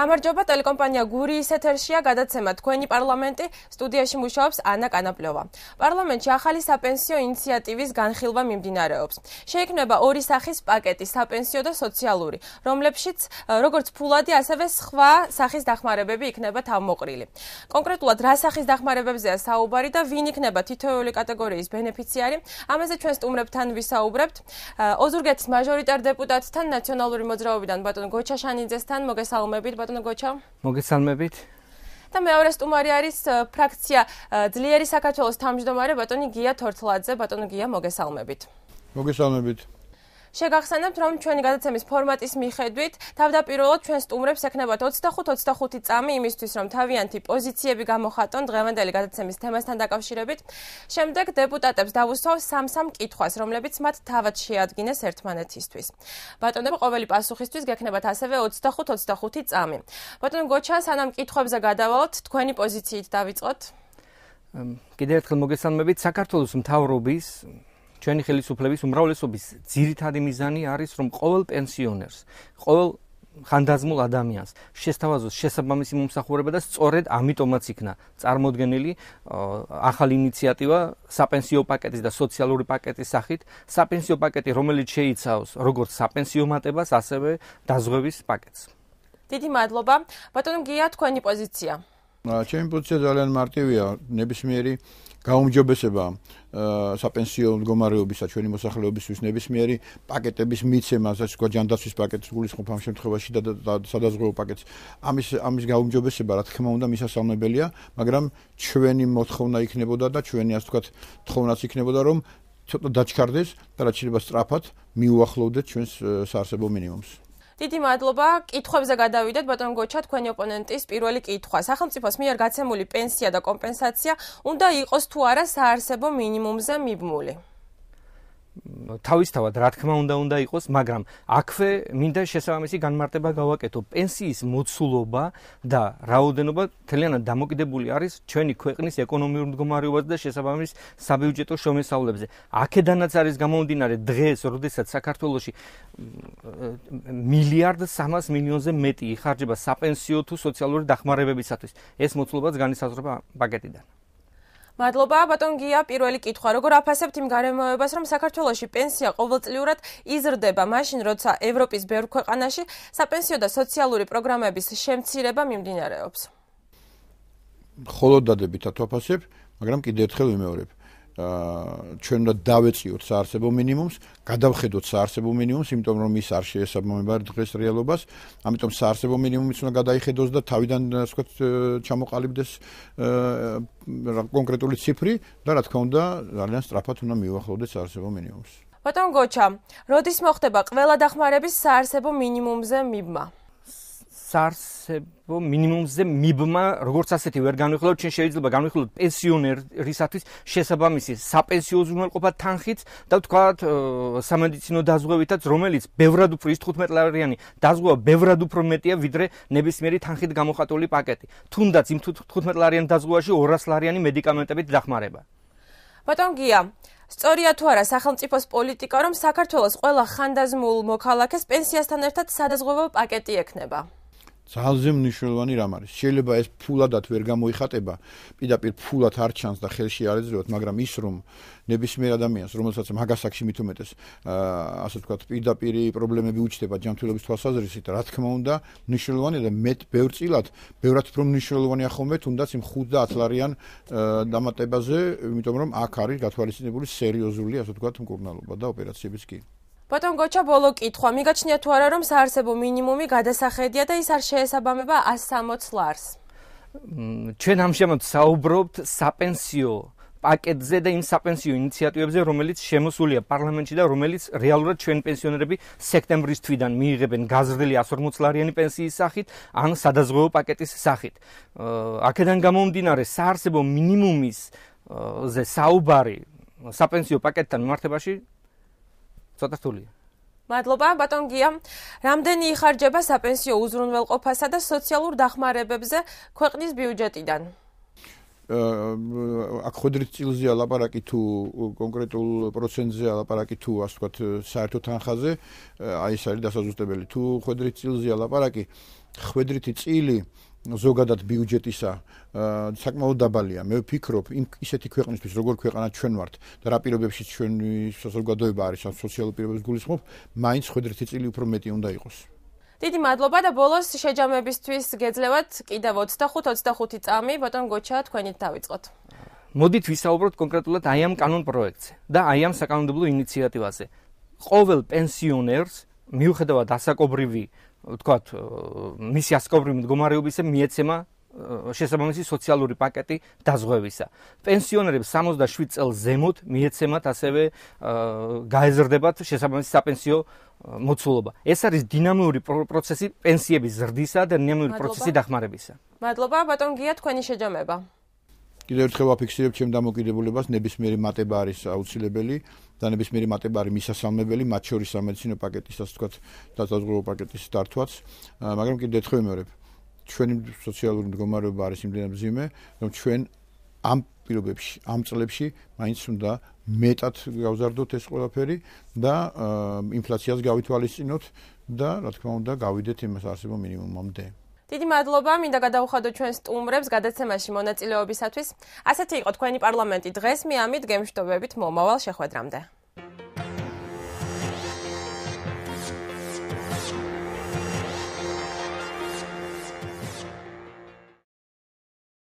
გამარჯობა ტელეკომპანია გურიის ეთერშია გადაცემა თქვენი პარლამენტი სტუდიაში მუშაობს ანა კანაპლევა პარლამენტში ახალი საპენსიო ინიციატივის განხილვა მიმდინარეობს შეიქმნება ორი სახის პაკეტი საპენსიო და სოციალური რომლებშიც როგორც ფულადი ასევე სხვა სახის დახმარებები იქნება თავმოყრილი კონკრეტულად რა სახის დახმარებებზეა საუბარი და ვინ იქნება თითოეული კატეგორიის ბენეფიციარი ამაზე ჩვენ სტუმრებთან ვისაუბრებთ ოზურგეთის მაჟორიტარ დეპუტატთან ნაციონალური მოძრაობიდან ბატონ გოჩაშანიძესთან მოგესალმებით ბატონო ბატონო გოჩა. მოგესალმებით. და მეორე სტუმარი არის ფრაქცია ძლიერი საქართველოს თავმჯდომარე ბატონი გია თორთლაძე. ბატონო გია, მოგესალმებით. მოგესალმებით. შეგახსენებთ, რომ ჩვენი გადაცემის ფორმატის მიხედვით, თავდაპირველად ჩვენ სტუმრებს ეკნებათ 25-25 წამი იმისთვის, რომ თავიანთი პოზიციები გამოხატონ დღევანდელი გადაცემის თემასთან დაკავშირებით. შემდეგ დეპუტატებს დავუსვავ სამ-სამ კითხვას, რომლებიც მათ თავად შეადგენს ერთმანეთისთვის. ბატონებს ყოველი პასუხისთვის გეკნებათ ასევე 25-25 წამი. ბატონ გოჩა, სანამ კითხვებზე გადავალთ, თქვენი პოზიციით დავიწყოთ. კიდევ ერთხელ მოგესალმებით საქართველოს მთავრობის ჩვენი ხელისუფლების უმრავლესობის ძირითადი მიზანი არის რომ ყოველ პენსიონერს ყოველ ხანდაზმულ ადამიანს შეესთავაზოს შესაბამისი მომსახურება და სწორედ ამიტომაც იქნა წარმოდგენილი ახალი ინიციატივა საპენსიო პაკეტის და სოციალური პაკეტის სახით საპენსიო პაკეტი რომელიც შეიცავს როგორც საპენსიო მატებას ასევე დაზღვევის პაკეტს დიდი მადლობა ბატონო გია თქვენი პოზიცია ჩემი პოზიცია ძალიან მარტივია, ნებისმიერი გაუმჯობესება საპენსიო მდგომარეობისა ჩვენი მოსახლეობისთვის ნებისმიერი პაკეტების მიცემა, სადაც გვაჯანდაცვის პაკეტის გულისხმობამ შემთხვევაში და სადაზღვეო პაკეტს ამის ამის გაუმჯობესება რა თქმა უნდა მისასალმებელია, მაგრამ ჩვენი მოთხოვნა იქნებოდა და ჩვენი ასე ვთქვათ თხოვნაც იქნებოდა რომ ცოტა დაჩქარდეს და რაც შეიძლება სწრაფად მიუახლოვდეთ ჩვენს საარსებო მინიმუმს. დიდი მადლობა. კითხვებზე გადავიდეთ, ბატონ გოჩა, თქვენი ოპონენტის პირველი კითხვა. სახელმწიფოს მიერ გაცემული პენსია და კომპენსაცია უნდა იყოს თუ არა საარსებო მინიმუმზე მიბმული? თავისთავად რა თქმა უნდა უნდა იყოს, მაგრამ აქვე მინდა შესაბამისი განმარტება გავაკეთო. პენსიის მოცულობა და რაოდენობა ძალიანაც დამოკიდებული არის ჩვენი ქვეყნის ეკონომიურ მდგომარეობაზე და შესაბამის საბიუჯეტო შრომისავლებზე. აქედანაც არის გამომდინარე დღეს, როდესაც საქართველოში მილიარდ 300 მილიონზე მეტი იხარჯება საპენსიო თუ სოციალური დახმარებებისათვის. ეს მოცულობაც განისაზღვრება პაკეტიდან. მადლობა ბატონ გია პირველი კითხვა როგორ აფასებთ იმ გარემოებას რომ საქართველოში პენსია ყოველწლიურად იზრდება მაშინ როცა ევროპის ბევრ ქვეყანაში საპენსიო და სოციალური პროგრამების შემცირება მიმდინარეობს ხოლოდ დადებითად ვაფასებ მაგრამ კიდე ერთხელ ვიმეორებ ჩვენ უნდა დავეციოთ საარსებო მინიმუმს, გადავხედოთ საარსებო მინიმუმს, იმიტომ რომ ის არ შეესაბამება დღეს რეალობას. ამიტომ საარსებო მინიმუმიც უნდა გადაიხედოს და თავიდან ასე ჩამოყალიბდეს რა კონკრეტული ციფრი და რა თქმა უნდა, ძალიან სწრაფად უნდა მიუახლოვდეს საარსებო მინიმუმს. ბატონ გოჩა, როდის მოხდება ყველა დახმარების საარსებო მინიმუმზე მიბმა? სარსებო მინიმუმზე მიბმა როგორც ასეთი ვერ განვიხილოთ შენ შეიძლება განვიხილოთ პენსიონერისათვის შესაბამისი საპენსიო ზრუნველყოფა თანხით და თქვათ სამედიცინო დაზღვევითაც რომელიც ბევრად უფრო ის 15 ლარიანი დაზღვევა ბევრად უფრო მეტია ვიდრე ნებისმიერი თანხით გამოხატული პაკეტი თუნდაც იმ 15 ლარიან დაზღვევაში 200 ლარიანი მედიკამენტებით დახმარება ბატონ გია სწორია თუ არა სახელმწიფოს პოლიტიკა რომ საქართველოს ყველა ხანდაზმულ მოქალაქეს პენსიასთან ერთად სადაზღვევო პაკეტი ექნება? ძალზე მნიშვნელოვანი რამ არის. შეიძლება ეს ფულადად ვერ გამოიხატება, პირდაპირ ფულად არ ჩანს და ხელში არ ეძლევა, მაგრამ ის რომ ნებისმიერ ადამიანს, რომელსაც მაგასაკში მithumetes, აა ასე ვთქვათ, პირდაპირ პრობლემები უჩდება ჯანმრთელობის თვალსაზრისით, რა თქმა უნდა, მნიშვნელოვანი და მეტ ბევრ წილად, ბევრად უფრო მნიშვნელოვანია ხოლმე თუნდაც იმ 50 ლარიან დამატებაზე, იმიტომ რომ აქ არის გათვალისწინებული სერიოზული, ასე ვთქვათ, მკურნალობა და ოპერაციების კი. ბატონ გოჩა ბოლო კითხვა მიგაჩნია თუ არა რომ საარსებო მინიმუმი გადასახედია და ის არ შეესაბამება 160 ლარს ჩვენ ამჟამად საუბრობთ საპენსიო პაკეტზე და იმ საპენსიო ინიციატივებზე, რომელიც შემოსულია პარლამენტში და რომელიც რეალურად ჩვენ პენსიონერები სექტემბრის თვიდან მიიღებენ გაზრდილი 140 ლარიანი პენსიის სახით ან სადაზღვეო პაკეტის სახით. აქედან გამომდინარე, საარსებო მინიმუმის ზე საუბარი საპენსიო პაკეტთან მიმართებაში ცოტა რთულია მადლობა ბატონ გია. რამდენი იხარჯება საპენსიო უზრუნველყოფასა და სოციალურ დახმარებებზე ქვეყნის ბიუჯეტიდან? აა აქ ხოდრით წილზე ალაპარაკი თუ კონკრეტულ პროცენტზე ალაპარაკი თუ ასე ვთქვათ საერთო თანხაზე, აი ეს არის დასაზუსტებელი. თუ ხოდრით წილზე ალაპარაკი, ხოდრითი წილი აა ზოგადად ბიუჯეტისა საკმაოდ დაბალია. მე ვფიქრობ, იმ ისეთი ქვეყნისთვის, როგორ ქვეყანა ჩვენ ვართ და რა პირობებში ჩვენი საზოგადოება არის, ან სოციალური პირობებს გულისხმობ, მაინც ხვედრითი წილი უფრო მეტი უნდა იყოს. დიდი მადლობა და ბოლოს შეჯამებისთვის გეძლევათ კიდევ 25-25 წამი, ბოტონ გოჩა თქვენით დაიწყოთ. მოდით ვისაუბროთ კონკრეტულად აი ამ კანონ პროექტზე და აი ამ საკანონმდებლო ინიციატივაზე. ყოველ პენსიონერს მიუხედავად ასაკობრივი ვთქვათ, მისი ასკობრივი მდგომარეობისე მიეცემა შესაბამისი სოციალური პაკეტი დაზღვევისა. პენსიონერებს 67 წელს ზემოთ მიეცემათ ასევე გაეზრდებათ შესაბამისი საპენსიო მოცულობა. ეს არის დინამიური პროცესი პენსიების ზრდისა და დინამიური პროცესი დახმარებისა. მადლობა, ბატონ გია, თქვენი შეჯამება. კიდევ ერთხელ ვაფიქსირებ ჩემ დამოკიდებულებას, ნებისმიერი მატება არის აუცილებელი, და ნებისმიერი მატებარი მისასალმებელი მათ შორის სამედიცინო პაკეტის ასე თქვა და საზღვაო პაკეტის დართვაც მაგრამ კიდე თქვი მეორე ჩვენი სოციალური მდგომარეობა არის იმდენად ძიმე რომ ჩვენ ამ პირობებში ამ წლებში მაინც უნდა მეტად გავზარდოთ ეს ყველაფერი და ინფლაციას გავითვალისწინოთ და რა თქმა უნდა გავიდეთ იმას არსებო მინიმუმამდე დიდი მადლობა მინდა გადაუხადო ჩვენ სტუმრებს გადაცემაში მონაწილეობისათვის. ასეთი იყო თქვენი პარლამენტი დღეს მე ამით გემშტობებით მომავალ შეხვედრამდე.